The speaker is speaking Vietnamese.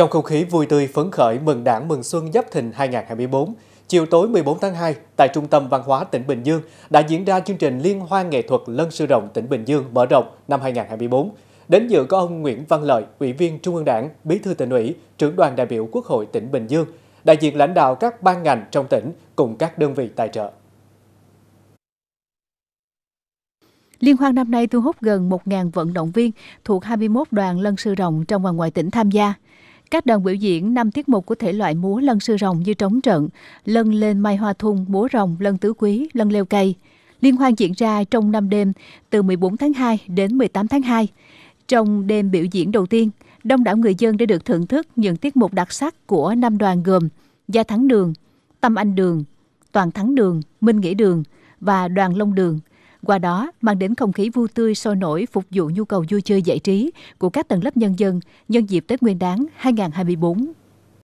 Trong không khí vui tươi phấn khởi mừng đảng mừng xuân Giáp Thìn 2024, chiều tối 14 tháng 2 tại Trung tâm Văn hóa tỉnh Bình Dương đã diễn ra chương trình Liên hoan nghệ thuật Lân Sư Rồng tỉnh Bình Dương mở rộng năm 2024. Đến dự có ông Nguyễn Văn Lợi, Ủy viên Trung ương Đảng, Bí thư tỉnh ủy, trưởng đoàn đại biểu Quốc hội tỉnh Bình Dương, đại diện lãnh đạo các ban ngành trong tỉnh cùng các đơn vị tài trợ. Liên hoan năm nay thu hút gần 1.000 vận động viên thuộc 21 đoàn lân sư rồng trong và ngoài tỉnh tham gia. Các đoàn biểu diễn năm tiết mục của thể loại múa lân sư rồng như trống trận, lân lên mai hoa thung, múa rồng, lân tứ quý, lân leo cây. Liên hoan diễn ra trong năm đêm từ 14 tháng 2 đến 18 tháng 2. Trong đêm biểu diễn đầu tiên, đông đảo người dân đã được thưởng thức những tiết mục đặc sắc của năm đoàn gồm Gia Thắng Đường, Tâm Anh Đường, Toàn Thắng Đường, Minh Nghĩa Đường và Đoàn Long Đường – qua đó mang đến không khí vui tươi sôi nổi phục vụ nhu cầu vui chơi giải trí của các tầng lớp nhân dân nhân dịp Tết Nguyên đán 2024.